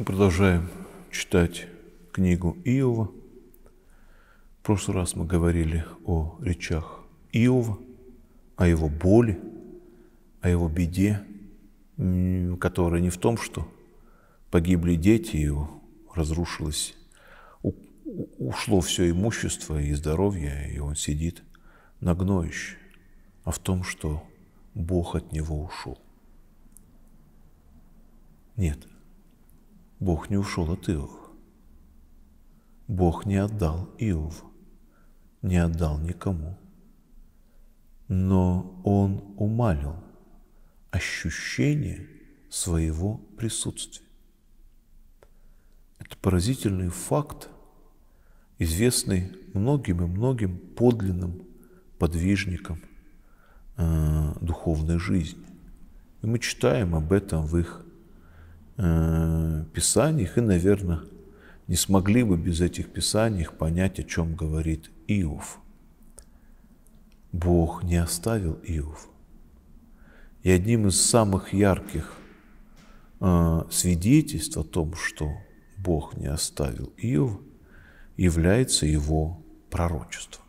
Мы продолжаем читать книгу Иова. В прошлый раз мы говорили о речах Иова, о его боли, о его беде, которая не в том, что погибли дети, его разрушилось, ушло все имущество и здоровье, и он сидит на гноище, а в том, что Бог от него ушел. Нет – Бог не ушел от Иова. Бог не отдал Иов, не отдал никому. Но он умалил ощущение своего присутствия. Это поразительный факт, известный многим и многим подлинным подвижникам э, духовной жизни. И мы читаем об этом в их э, писаниях и, наверное, не смогли бы без этих писаний понять, о чем говорит Иов. Бог не оставил Иов. И одним из самых ярких э, свидетельств о том, что Бог не оставил Иов, является его пророчество.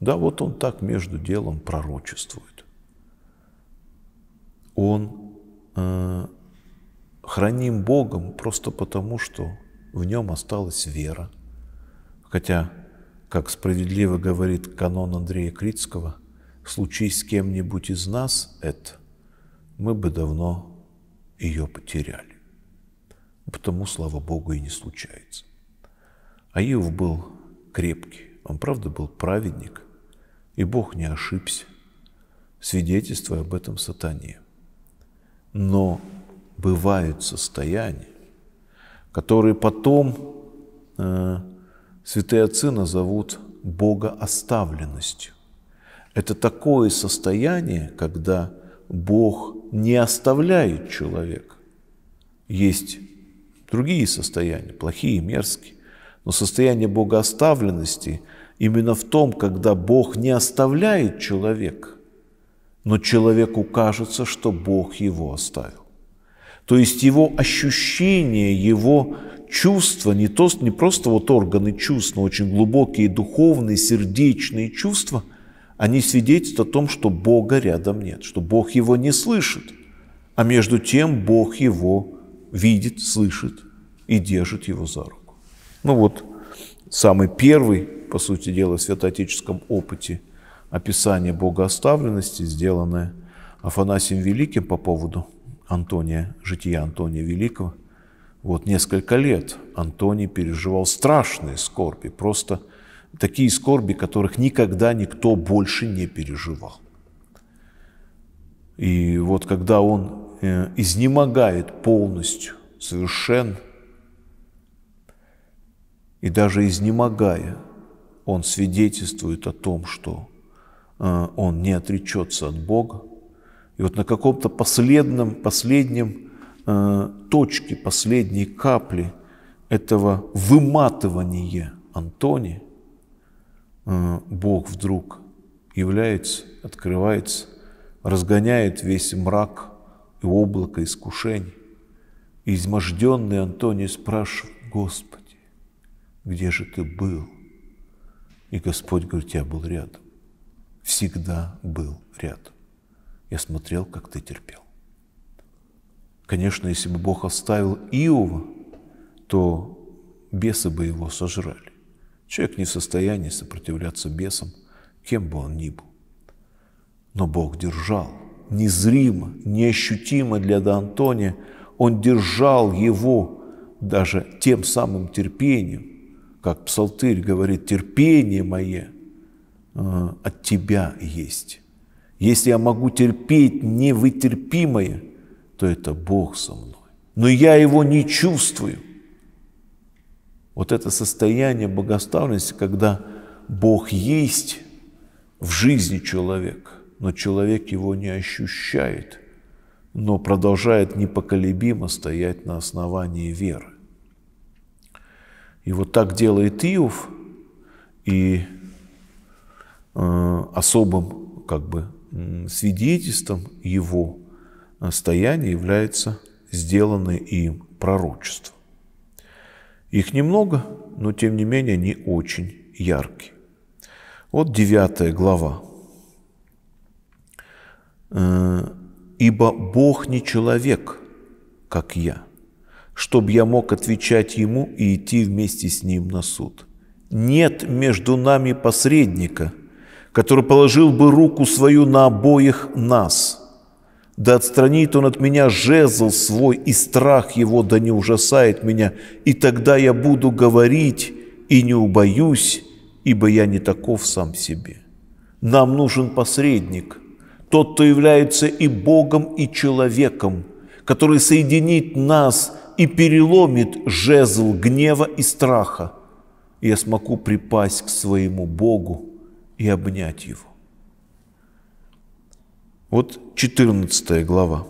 Да, вот он так между делом пророчествует. Он э, храним Богом просто потому, что в нем осталась вера. Хотя, как справедливо говорит канон Андрея Критского, случись с кем-нибудь из нас это, мы бы давно ее потеряли. Потому, слава Богу, и не случается. Аиов был крепкий, он, правда, был праведник, и Бог не ошибся, свидетельствуя об этом сатане. Но бывают состояния, которые потом э, святые отцы назовут Бога оставленностью. Это такое состояние, когда Бог не оставляет человека. Есть другие состояния, плохие, мерзкие. Но состояние Бога оставленности именно в том, когда Бог не оставляет человека, но человеку кажется, что Бог его оставил. То есть его ощущение, его чувства, не, то, не просто вот органы чувств, но очень глубокие духовные, сердечные чувства, они свидетельствуют о том, что Бога рядом нет, что Бог его не слышит, а между тем Бог его видит, слышит и держит его за руку. Ну вот самый первый, по сути дела, в святоотеческом опыте описание Бога оставленности, сделанное Афанасием Великим по поводу Антония, жития Антония Великого, вот несколько лет Антоний переживал страшные скорби, просто такие скорби, которых никогда никто больше не переживал. И вот когда он э, изнемогает полностью, совершенно, и даже изнемогая, он свидетельствует о том, что э, он не отречется от Бога, и вот на каком-то последнем, последнем э, точке, последней капли этого выматывания Антони, э, Бог вдруг является, открывается, разгоняет весь мрак и облако искушений. И изможденный Антоний спрашивает, Господи, где же ты был? И Господь говорит, я был рядом. Всегда был рядом. Я смотрел, как ты терпел. Конечно, если бы Бог оставил Иова, то бесы бы его сожрали. Человек не в состоянии сопротивляться бесам, кем бы он ни был. Но Бог держал, незримо, неощутимо для Д'Антония, он держал его даже тем самым терпением, как псалтырь говорит, терпение мое э, от тебя есть. Если я могу терпеть невытерпимое, то это Бог со мной. Но я его не чувствую. Вот это состояние богоставленности, когда Бог есть в жизни человека, но человек его не ощущает, но продолжает непоколебимо стоять на основании веры. И вот так делает Иов, и э, особым как бы свидетельством его а, стояния является сделанное им пророчество. Их немного, но тем не менее они очень яркие. Вот девятая глава. «Э, «Ибо Бог не человек, как я, чтобы я мог отвечать Ему и идти вместе с Ним на суд. Нет между нами посредника, который положил бы руку свою на обоих нас. Да отстранит он от меня жезл свой, и страх его да не ужасает меня, и тогда я буду говорить и не убоюсь, ибо я не таков сам себе. Нам нужен посредник, тот, кто является и Богом, и человеком, который соединит нас и переломит жезл гнева и страха. И я смогу припасть к своему Богу – и обнять его. Вот 14 глава.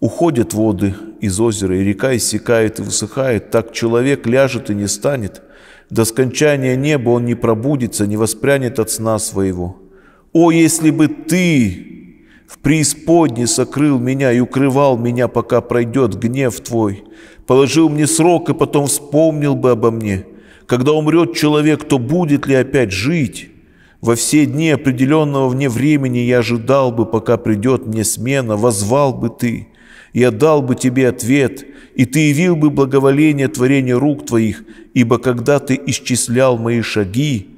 Уходят воды из озера, и река иссякает и высыхает, так человек ляжет и не станет. До скончания неба он не пробудится, не воспрянет от сна своего. О, если бы ты в преисподне сокрыл меня и укрывал меня, пока пройдет гнев твой, положил мне срок и потом вспомнил бы обо мне – когда умрет человек, то будет ли опять жить? Во все дни определенного вне времени я ожидал бы, пока придет мне смена, возвал бы ты, я дал бы тебе ответ, и ты явил бы благоволение творения рук твоих, ибо когда ты исчислял мои шаги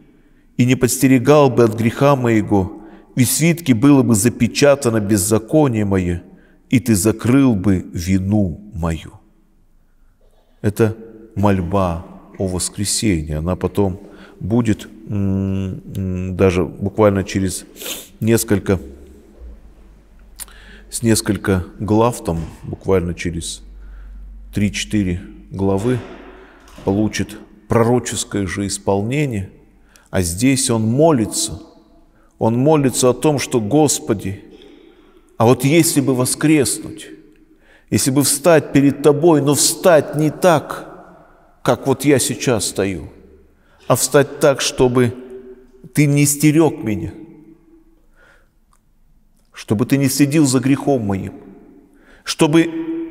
и не подстерегал бы от греха моего, и в было бы запечатано беззаконие мое, и ты закрыл бы вину мою. Это мольба о воскресении. Она потом будет даже буквально через несколько, с несколько глав, там буквально через 3-4 главы получит пророческое же исполнение, а здесь он молится. Он молится о том, что «Господи, а вот если бы воскреснуть, если бы встать перед Тобой, но встать не так – как вот я сейчас стою, а встать так, чтобы ты не стерег меня, чтобы ты не следил за грехом моим, чтобы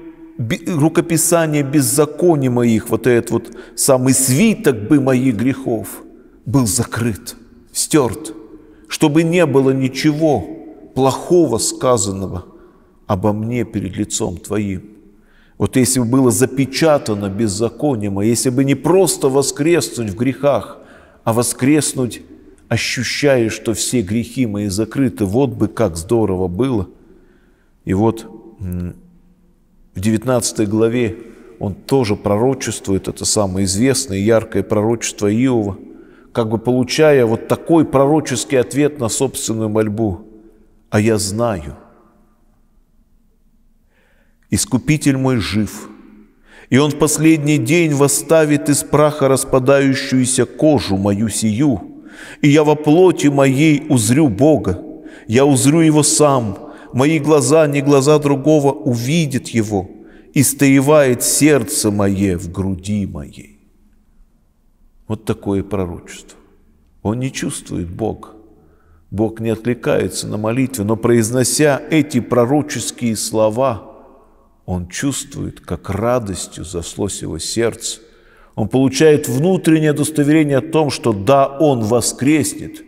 рукописание беззаконий моих, вот этот вот самый свиток бы моих грехов был закрыт, стерт, чтобы не было ничего плохого сказанного обо мне перед лицом Твоим. Вот если бы было запечатано беззаконием, а если бы не просто воскреснуть в грехах, а воскреснуть, ощущая, что все грехи мои закрыты, вот бы как здорово было. И вот в 19 главе он тоже пророчествует, это самое известное яркое пророчество Иова, как бы получая вот такой пророческий ответ на собственную мольбу. «А я знаю, Искупитель мой жив, и он в последний день восставит из праха распадающуюся кожу мою сию, и я во плоти моей узрю Бога, я узрю Его сам, мои глаза, не глаза другого, увидят Его, и стоевает сердце мое в груди моей. Вот такое пророчество. Он не чувствует Бога. Бог не отвлекается на молитве, но произнося эти пророческие слова – он чувствует, как радостью заслось его сердце. Он получает внутреннее удостоверение о том, что да, он воскреснет,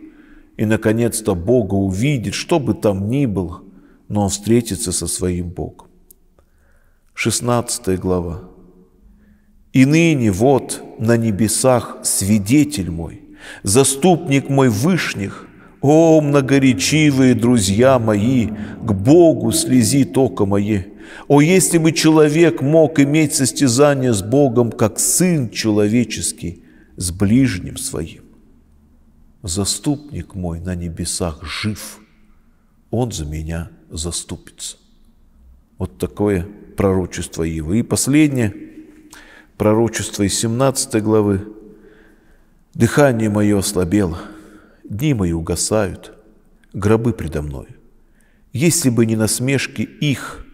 и, наконец-то, Бога увидит, что бы там ни было, но он встретится со своим Богом. 16 глава. «И ныне вот на небесах свидетель мой, заступник мой вышних, о, многоречивые друзья мои, к Богу слези тока мои. О, если бы человек мог иметь состязание с Богом, как Сын человеческий, с ближним своим. Заступник мой на небесах жив, он за меня заступится. Вот такое пророчество Ивы. И последнее, пророчество из 17 главы. «Дыхание мое ослабело, Дни мои угасают, гробы предо мною. Если бы не насмешки их,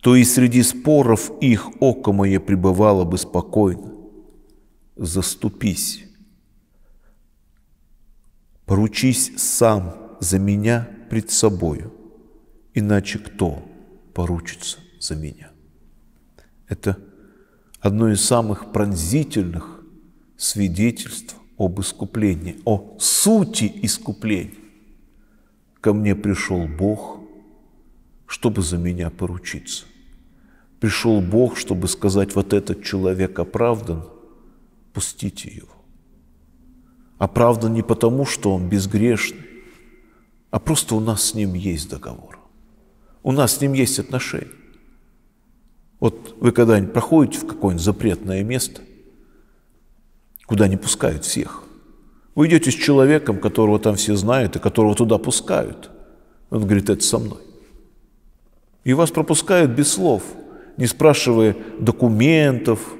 то и среди споров их око мое пребывало бы спокойно. Заступись. Поручись сам за меня пред собою, иначе кто поручится за меня? Это одно из самых пронзительных свидетельств об искуплении, о сути искупления. Ко мне пришел Бог, чтобы за меня поручиться. Пришел Бог, чтобы сказать, вот этот человек оправдан, пустите его. Оправдан не потому, что он безгрешный, а просто у нас с ним есть договор. У нас с ним есть отношения. Вот вы когда-нибудь проходите в какое-нибудь запретное место – куда не пускают всех. Вы идете с человеком, которого там все знают и которого туда пускают. Он говорит, это со мной. И вас пропускают без слов, не спрашивая документов,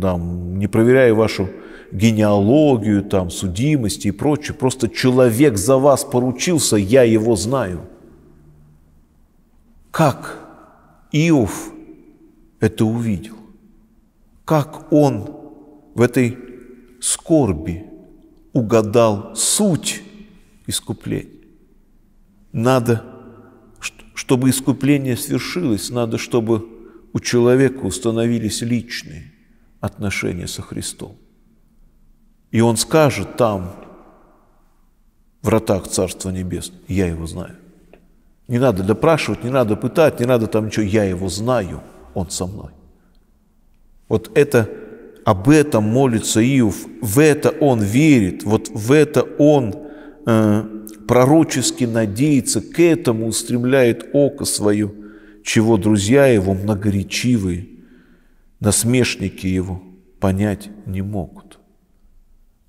там, не проверяя вашу генеалогию, там, судимости и прочее. Просто человек за вас поручился, я его знаю. Как Иов это увидел? Как он в этой скорби угадал суть искупления. Надо, чтобы искупление свершилось, надо, чтобы у человека установились личные отношения со Христом. И он скажет там, в вратах Царства небес: я его знаю. Не надо допрашивать, не надо пытать, не надо там ничего, я его знаю, он со мной. Вот это об этом молится Иов, в это он верит, вот в это он э, пророчески надеется, к этому устремляет око свое, чего друзья его многоречивые, насмешники его понять не могут.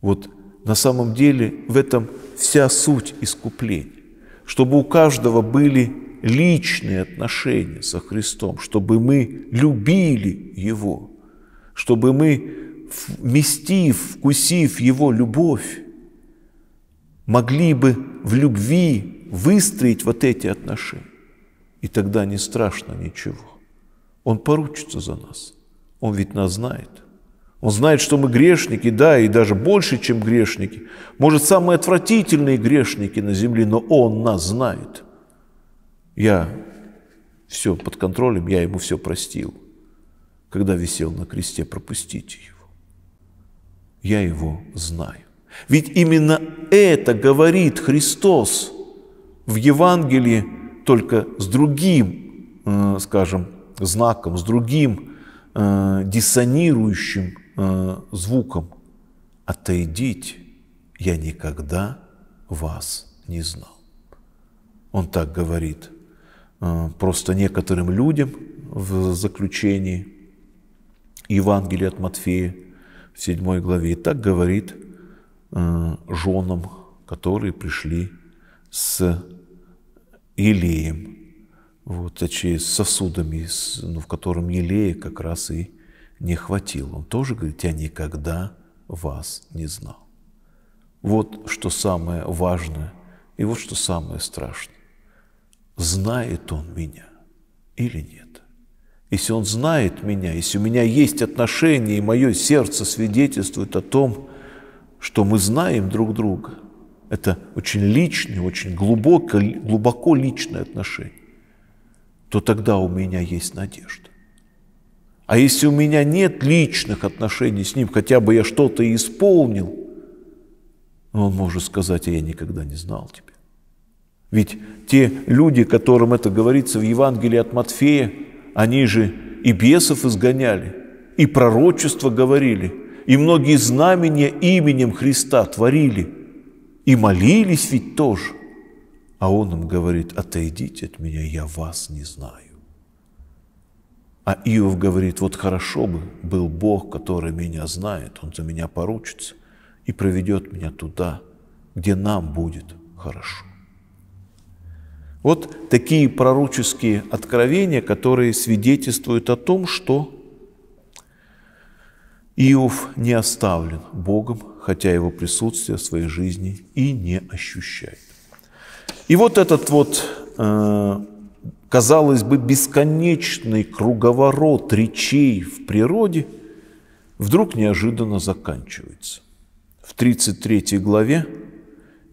Вот на самом деле в этом вся суть искупления, чтобы у каждого были личные отношения со Христом, чтобы мы любили Его – чтобы мы, вместив, вкусив Его любовь, могли бы в любви выстроить вот эти отношения. И тогда не страшно ничего. Он поручится за нас. Он ведь нас знает. Он знает, что мы грешники, да, и даже больше, чем грешники. Может, самые отвратительные грешники на земле, но Он нас знает. Я все под контролем, я ему все простил когда висел на кресте, пропустите его. Я его знаю. Ведь именно это говорит Христос в Евангелии, только с другим, э, скажем, знаком, с другим э, диссонирующим э, звуком. «Отойдите, я никогда вас не знал». Он так говорит просто некоторым людям в заключении – Евангелие от Матфея в 7 главе. И так говорит э, женам, которые пришли с елеем, вот, точнее, с сосудами, ну, в котором елея как раз и не хватило. Он тоже говорит, я никогда вас не знал. Вот что самое важное и вот что самое страшное. Знает он меня или нет? Если он знает меня, если у меня есть отношения, и мое сердце свидетельствует о том, что мы знаем друг друга, это очень личное, очень глубоко, глубоко личное отношение, то тогда у меня есть надежда. А если у меня нет личных отношений с ним, хотя бы я что-то исполнил ну, – он может сказать, а я никогда не знал тебя. Ведь те люди, которым это говорится в Евангелии от Матфея, они же и бесов изгоняли, и пророчества говорили, и многие знамения именем Христа творили, и молились ведь тоже. А он им говорит, отойдите от меня, я вас не знаю. А Иов говорит, вот хорошо бы был Бог, который меня знает, он за меня поручится и проведет меня туда, где нам будет хорошо. Вот такие пророческие откровения, которые свидетельствуют о том, что Иов не оставлен Богом, хотя его присутствие в своей жизни и не ощущает. И вот этот вот, э, казалось бы, бесконечный круговорот речей в природе вдруг неожиданно заканчивается. В 33 главе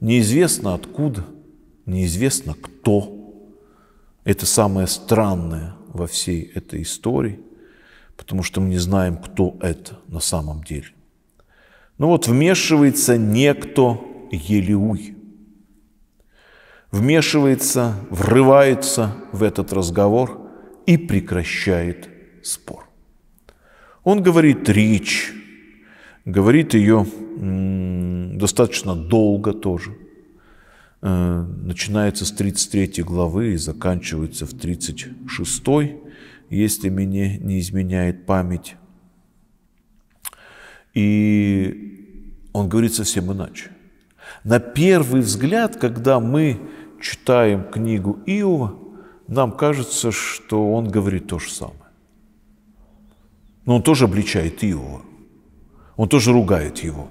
неизвестно откуда неизвестно кто. Это самое странное во всей этой истории, потому что мы не знаем, кто это на самом деле. Но ну вот вмешивается некто Елеуй. Вмешивается, врывается в этот разговор и прекращает спор. Он говорит речь, говорит ее достаточно долго тоже – Э, начинается с 33 главы и заканчивается в 36, если мне не изменяет память. И он говорит совсем иначе. На первый взгляд, когда мы читаем книгу Иова, нам кажется, что он говорит то же самое. Но он тоже обличает Иова. Он тоже ругает его.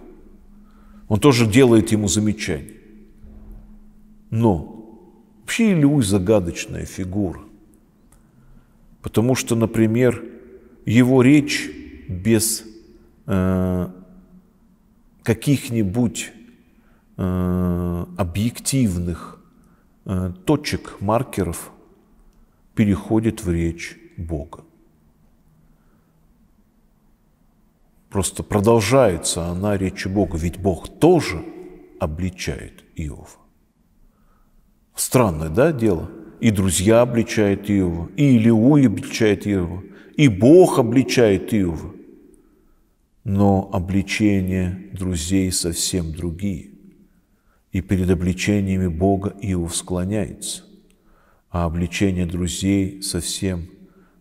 Он тоже делает ему замечания. Но вообще Ильуй загадочная фигура, потому что, например, его речь без э, каких-нибудь э, объективных э, точек, маркеров переходит в речь Бога. Просто продолжается она речи Бога, ведь Бог тоже обличает Иова. Странное, да, дело? И друзья обличают Иова, и Илиуй обличает Иова, и Бог обличает Иова. Но обличение друзей совсем другие. И перед обличениями Бога Иов склоняется. А обличение друзей совсем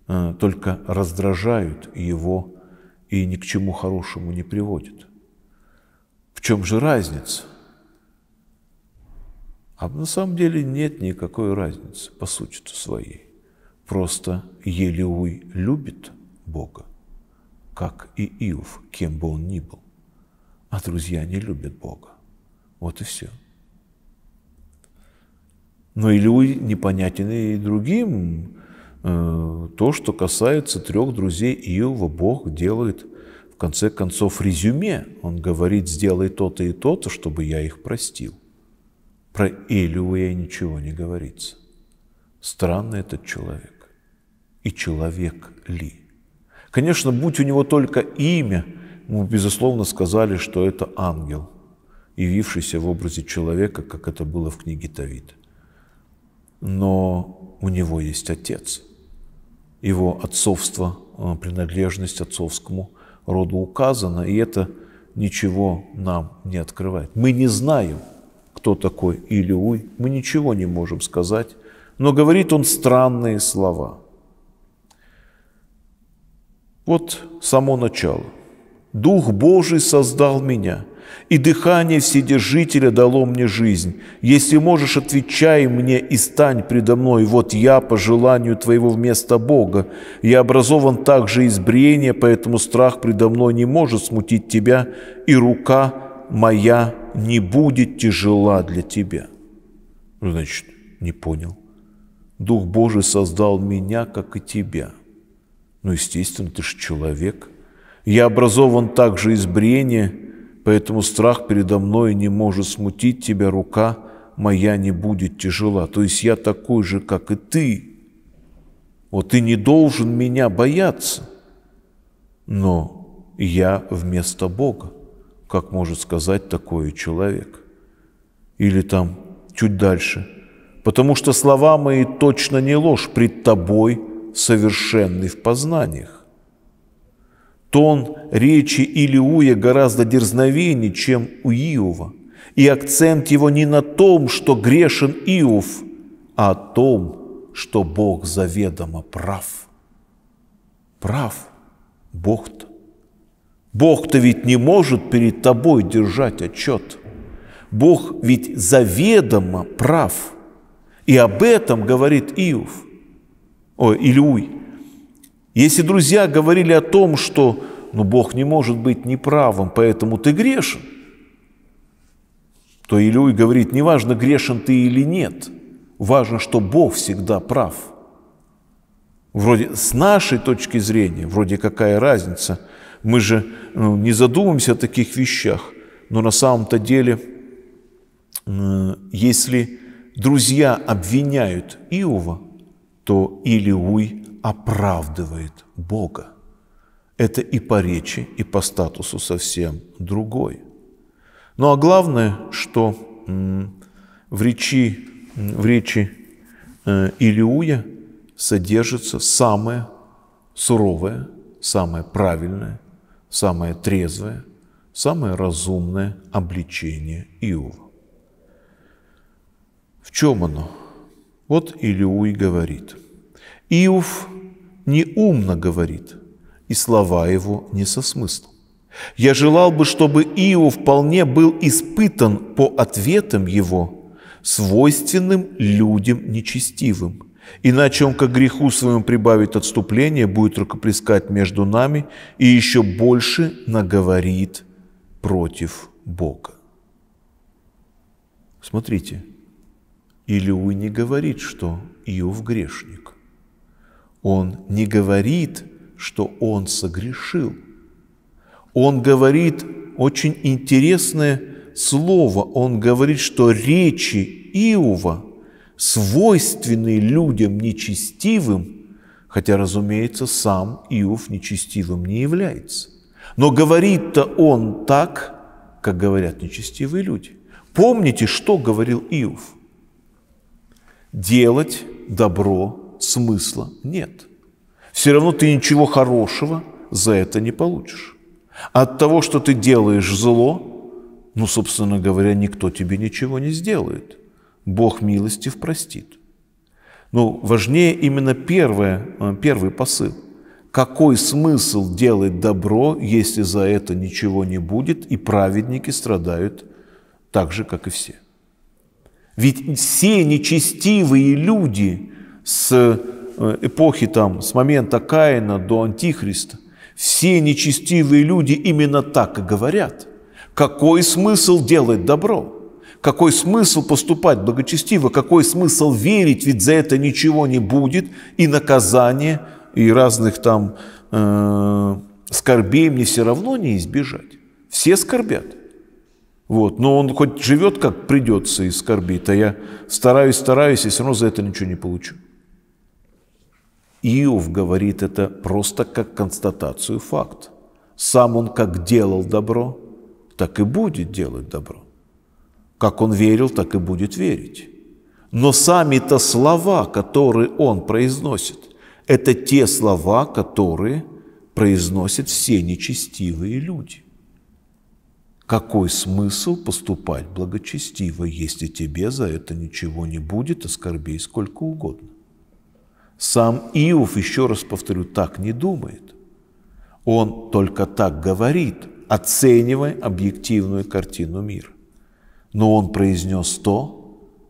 э, только раздражают его и ни к чему хорошему не приводит. В чем же разница? А на самом деле нет никакой разницы по сути своей. Просто Елеуй любит Бога, как и Иов, кем бы он ни был. А друзья не любят Бога. Вот и все. Но Илюй непонятен и другим. Э, то, что касается трех друзей Иова, Бог делает в конце концов резюме. Он говорит, сделай то-то и то-то, чтобы я их простил. Про Илюя ничего не говорится. Странный этот человек. И человек ли? Конечно, будь у него только имя, мы, безусловно, сказали, что это ангел, явившийся в образе человека, как это было в книге Тавита. Но у него есть отец. Его отцовство, э, принадлежность отцовскому роду указана, и это ничего нам не открывает. Мы не знаем, кто такой Илиуй, мы ничего не можем сказать, но говорит он странные слова. Вот само начало. «Дух Божий создал меня, и дыхание Вседержителя дало мне жизнь. Если можешь, отвечай мне и стань предо мной, вот я по желанию твоего вместо Бога. Я образован также из брения, поэтому страх предо мной не может смутить тебя, и рука моя не будет тяжела для тебя. Ну, значит, не понял. Дух Божий создал меня, как и тебя. Ну, естественно, ты же человек. Я образован также из брения, поэтому страх передо мной не может смутить тебя, рука моя не будет тяжела. То есть я такой же, как и ты. Вот ты не должен меня бояться, но я вместо Бога. Как может сказать такой человек? Или там чуть дальше. Потому что слова мои точно не ложь пред тобой, совершенный в познаниях. Тон речи Илиуя гораздо дерзновеннее, чем у Иова, и акцент его не на том, что грешен Иов, а о том, что Бог заведомо прав. Прав Бог-то. Бог-то ведь не может перед тобой держать отчет. Бог ведь заведомо прав. И об этом говорит Иов, о, Илюй. Если друзья говорили о том, что ну, Бог не может быть неправым, поэтому ты грешен, то Илюй говорит, неважно, грешен ты или нет, важно, что Бог всегда прав. Вроде с нашей точки зрения, вроде какая разница – мы же э, не задумываемся о таких вещах, но на самом-то деле, э, если друзья обвиняют Иова, то Илиуй оправдывает Бога. Это и по речи, и по статусу совсем другой. Ну а главное, что в речи, в речи э, Илиуя содержится самое суровое, самое правильное самое трезвое, самое разумное обличение Иова. В чем оно? Вот Илиуй говорит. Иов неумно говорит, и слова его не со смыслом. Я желал бы, чтобы Иов вполне был испытан по ответам его, свойственным людям нечестивым, Иначе он к греху своему прибавит отступление, будет рукоплескать между нами и еще больше наговорит против Бога. Смотрите, Илюй не говорит, что Иов грешник. Он не говорит, что он согрешил. Он говорит очень интересное слово. Он говорит, что речи Иова – свойственный людям нечестивым, хотя, разумеется, сам Иов нечестивым не является. Но говорит-то он так, как говорят нечестивые люди. Помните, что говорил Иов? Делать добро смысла нет. Все равно ты ничего хорошего за это не получишь. От того, что ты делаешь зло, ну, собственно говоря, никто тебе ничего не сделает. Бог милостив простит. Но ну, важнее именно первое, э, первый посыл. Какой смысл делать добро, если за это ничего не будет, и праведники страдают так же, как и все? Ведь все нечестивые люди с э, эпохи, там, с момента Каина до Антихриста, все нечестивые люди именно так и говорят. Какой смысл делать добро? какой смысл поступать благочестиво, какой смысл верить, ведь за это ничего не будет, и наказание, и разных там э, скорбей мне все равно не избежать. Все скорбят. Вот. Но он хоть живет, как придется, и скорбит, а я стараюсь, стараюсь, и все равно за это ничего не получу. Иов говорит это просто как констатацию факт. Сам он как делал добро, так и будет делать добро. Как он верил, так и будет верить. Но сами-то слова, которые он произносит, это те слова, которые произносят все нечестивые люди. Какой смысл поступать благочестиво, если тебе за это ничего не будет, оскорбей сколько угодно? Сам Иов, еще раз повторю, так не думает. Он только так говорит, оценивая объективную картину мира но он произнес то,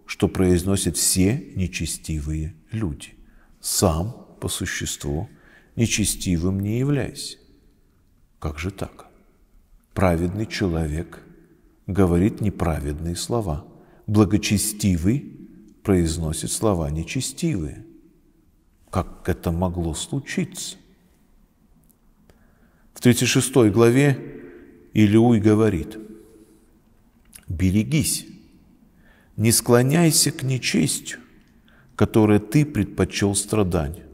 что произносят все нечестивые люди. Сам по существу нечестивым не являйся. Как же так? Праведный человек говорит неправедные слова. Благочестивый произносит слова нечестивые. Как это могло случиться? В 36 главе Илиуй говорит – берегись, не склоняйся к нечестью, которое ты предпочел страдание.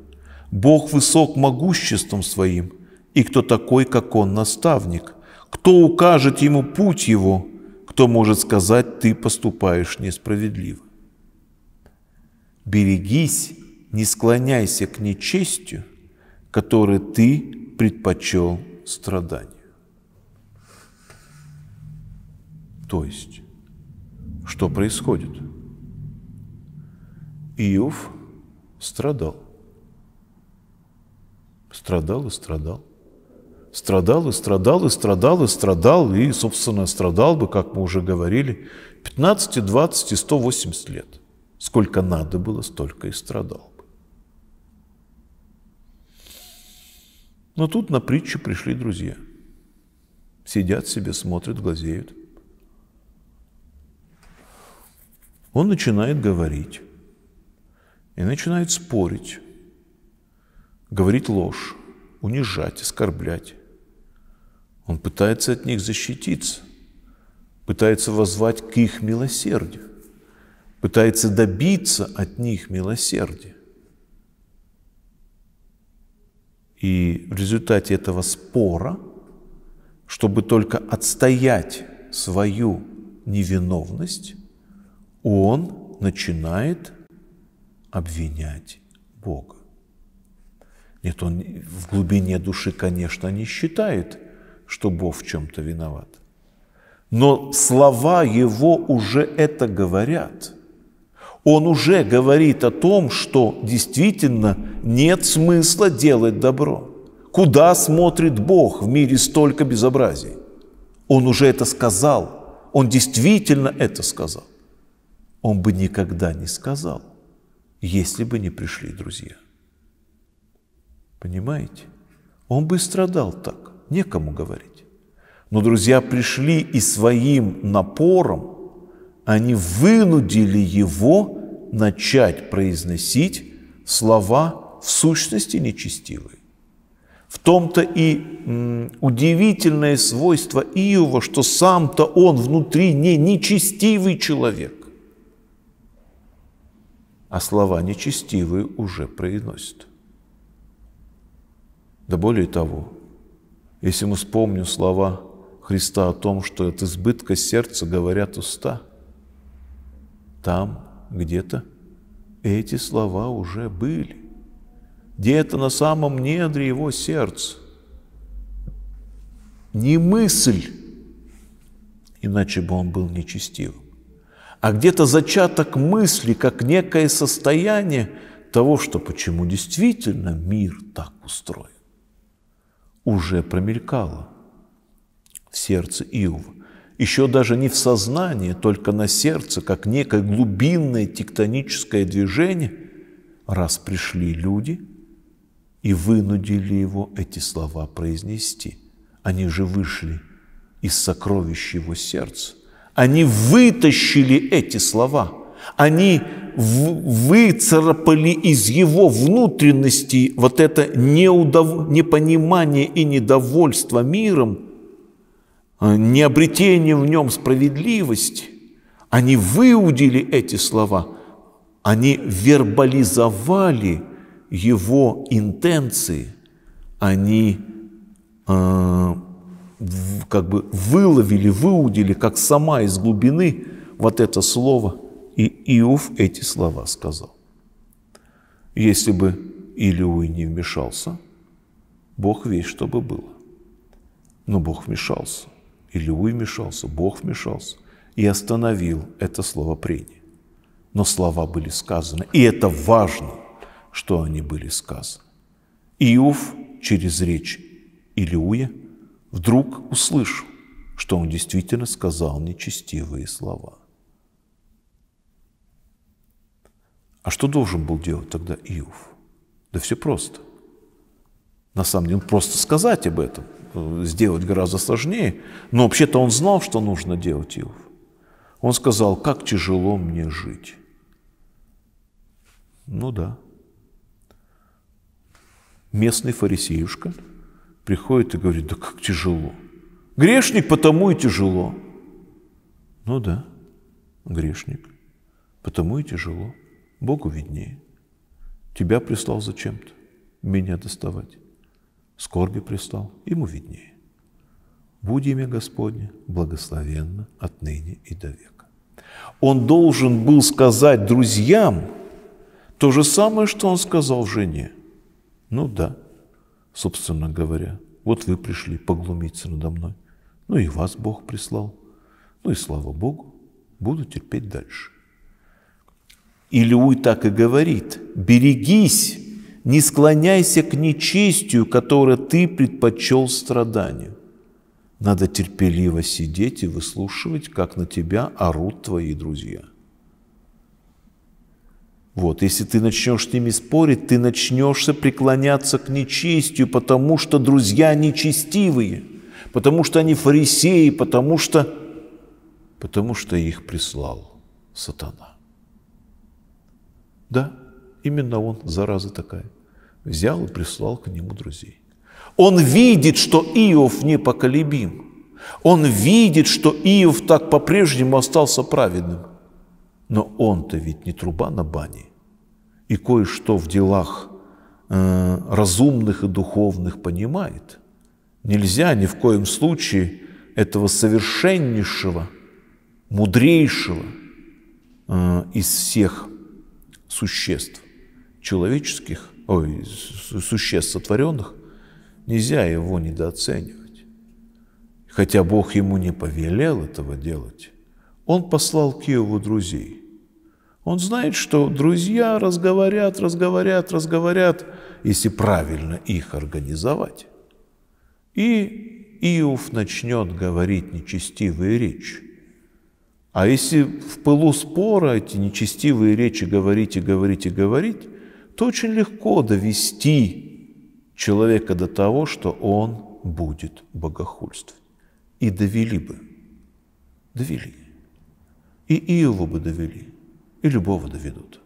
Бог высок могуществом своим, и кто такой, как он, наставник? Кто укажет ему путь его? Кто может сказать, ты поступаешь несправедливо? Берегись, не склоняйся к нечестью, которое ты предпочел страдание. То есть, что происходит? Иов страдал. Страдал и страдал. Страдал и страдал и страдал и страдал, и, собственно, страдал бы, как мы уже говорили, 15, 20 и 180 лет. Сколько надо было, столько и страдал бы. Но тут на притчу пришли друзья. Сидят себе, смотрят, глазеют – он начинает говорить и начинает спорить, говорить ложь, унижать, оскорблять. Он пытается от них защититься, пытается возвать к их милосердию, пытается добиться от них милосердия. И в результате этого спора, чтобы только отстоять свою невиновность, он начинает обвинять Бога. Нет, он в глубине души, конечно, не считает, что Бог в чем-то виноват. Но слова его уже это говорят. Он уже говорит о том, что действительно нет смысла делать добро. Куда смотрит Бог в мире столько безобразий? Он уже это сказал. Он действительно это сказал он бы никогда не сказал, если бы не пришли друзья. Понимаете? Он бы и страдал так, некому говорить. Но друзья пришли и своим напором они вынудили его начать произносить слова в сущности нечестивые. В том-то и удивительное свойство Иова, что сам-то он внутри не нечестивый человек а слова нечестивые уже произносит. Да более того, если мы вспомним слова Христа о том, что от избытка сердца говорят уста, там где-то эти слова уже были. Где-то на самом недре его сердца. Не мысль, иначе бы он был нечестивым а где-то зачаток мысли, как некое состояние того, что почему действительно мир так устроен, уже промелькало в сердце Иова. Еще даже не в сознании, только на сердце, как некое глубинное тектоническое движение, раз пришли люди и вынудили его эти слова произнести. Они же вышли из сокровищ его сердца – они вытащили эти слова. Они выцарапали из его внутренности вот это неудов... непонимание и недовольство миром, э, необретение в нем справедливости. Они выудили эти слова, они вербализовали его интенции, они э, как бы выловили, выудили, как сама из глубины вот это слово. И Иов эти слова сказал. Если бы Илиуй не вмешался, Бог весь, что бы было. Но Бог вмешался. Илиуй вмешался, Бог вмешался. И остановил это слово прения. Но слова были сказаны. И это важно, что они были сказаны. Иов через речь Илиуя – вдруг услышу, что он действительно сказал нечестивые слова. А что должен был делать тогда Иов? Да все просто. На самом деле, просто сказать об этом, э, сделать гораздо сложнее, но вообще-то он знал, что нужно делать Иов. Он сказал, как тяжело мне жить. Ну да. Местный фарисеюшка – приходит и говорит, да как тяжело. Грешник потому и тяжело. Ну да, грешник, потому и тяжело. Богу виднее. Тебя прислал зачем-то, меня доставать. Скорби прислал, ему виднее. Будь имя Господне благословенно отныне и до века. Он должен был сказать друзьям то же самое, что он сказал жене. Ну да, собственно говоря. Вот вы пришли поглумиться надо мной. Ну и вас Бог прислал. Ну и слава Богу, буду терпеть дальше. И так и говорит, берегись, не склоняйся к нечестию, которое ты предпочел страданию. Надо терпеливо сидеть и выслушивать, как на тебя орут твои друзья. Вот, если ты начнешь с ними спорить, ты начнешься преклоняться к нечестию, потому что друзья нечестивые, потому что они фарисеи, потому что, потому что их прислал сатана. Да, именно он, зараза такая, взял и прислал к нему друзей. Он видит, что Иов непоколебим. Он видит, что Иов так по-прежнему остался праведным. Но он-то ведь не труба на бане и кое-что в делах э, разумных и духовных понимает. Нельзя ни в коем случае этого совершеннейшего, мудрейшего э, из всех существ человеческих, ой, существ сотворенных, нельзя его недооценивать. Хотя Бог ему не повелел этого делать, он послал к Киеву друзей – он знает, что друзья разговорят, разговорят, разговорят, если правильно их организовать. И Иов начнет говорить нечестивые речи. А если в пылу спора эти нечестивые речи говорить и говорить и говорить, то очень легко довести человека до того, что он будет богохульствовать. И довели бы. Довели. И Иову бы довели и любого доведут.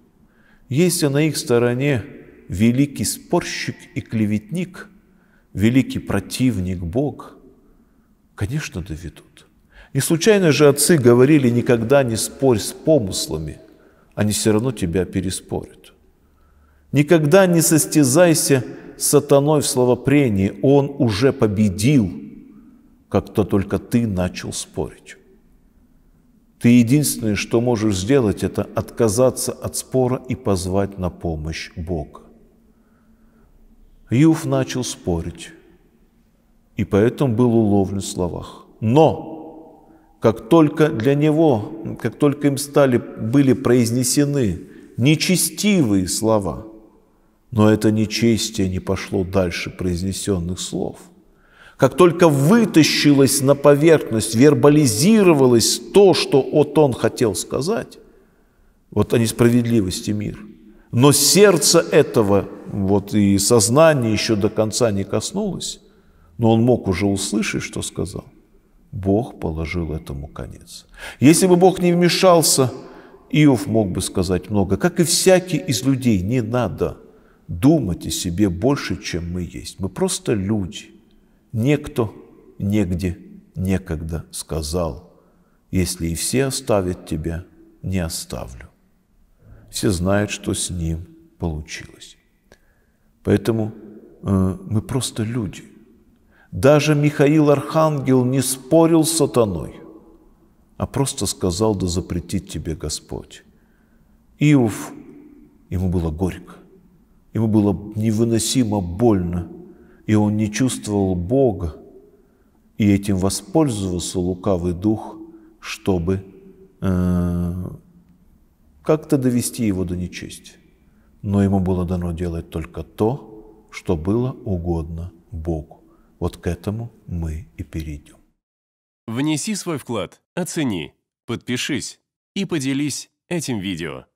Если на их стороне великий спорщик и клеветник, великий противник Бог, конечно, доведут. Не случайно же отцы говорили, никогда не спорь с помыслами, они все равно тебя переспорят. Никогда не состязайся с сатаной в словопрении, он уже победил, как то только ты начал спорить. Ты единственное, что можешь сделать, это отказаться от спора и позвать на помощь Бога. Юф начал спорить, и поэтому был уловлен в словах. Но как только для него, как только им стали, были произнесены нечестивые слова, но это нечестие не пошло дальше произнесенных слов – как только вытащилось на поверхность, вербализировалось то, что вот он хотел сказать, вот о несправедливости мир. но сердце этого вот и сознание еще до конца не коснулось, но он мог уже услышать, что сказал. Бог положил этому конец. Если бы Бог не вмешался, Иов мог бы сказать много. Как и всякий из людей, не надо думать о себе больше, чем мы есть. Мы просто люди. Некто, негде, некогда сказал, если и все оставят тебя, не оставлю. Все знают, что с ним получилось. Поэтому э, мы просто люди. Даже Михаил Архангел не спорил с сатаной, а просто сказал, да запретит тебе Господь. Иов, ему было горько, ему было невыносимо больно, и он не чувствовал Бога, и этим воспользовался лукавый дух, чтобы э, как-то довести его до нечести. Но ему было дано делать только то, что было угодно Богу. Вот к этому мы и перейдем. Внеси свой вклад, оцени, подпишись и поделись этим видео.